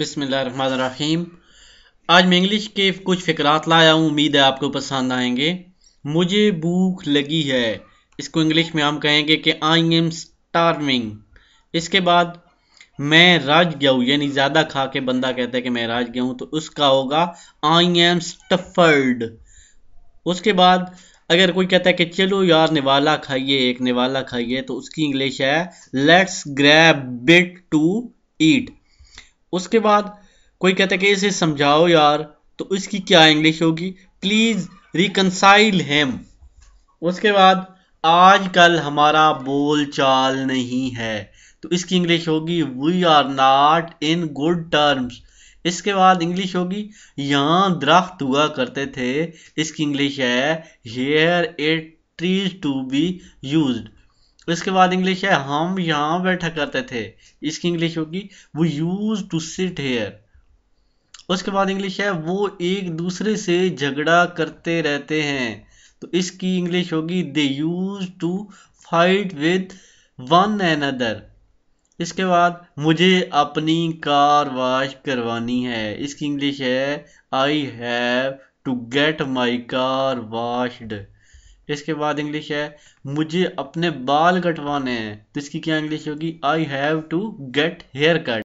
बिसमीम आज मैं इंग्लिश के कुछ फ़िक्रात लाया हूँ उम्मीद है आपको पसंद आएंगे मुझे भूख लगी है इसको इंग्लिश में हम कहेंगे कि आई एम स्टार्विंग इसके बाद मैं राज गया हूँ यानी ज़्यादा खा के बंदा कहता है कि मैं राज गया हूँ तो उसका होगा आई एम स्टफर्ड उसके बाद अगर कोई कहता है कि चलो यार निवाला खाइए एक निवाला खाइए तो उसकी इंग्लिश है let's grab bit to eat उसके बाद कोई कहता है कि इसे समझाओ यार तो इसकी क्या इंग्लिश होगी प्लीज रिकनसाइल हेम उसके बाद आजकल हमारा बोल चाल नहीं है तो इसकी इंग्लिश होगी we are not in good terms इसके बाद इंग्लिश होगी यहाँ दरख्त हुआ करते थे इसकी इंग्लिश है here it trees to be used तो इसके बाद इंग्लिश है हम यहाँ बैठा करते थे इसकी इंग्लिश होगी वो यूज टू सिट हेयर उसके बाद इंग्लिश है वो एक दूसरे से झगड़ा करते रहते हैं तो इसकी इंग्लिश होगी they use to fight with one another इसके बाद मुझे अपनी कार वाश करवानी है इसकी इंग्लिश है I have to get my car washed इसके बाद इंग्लिश है मुझे अपने बाल कटवाने हैं तो इसकी क्या इंग्लिश होगी I have to get hair cut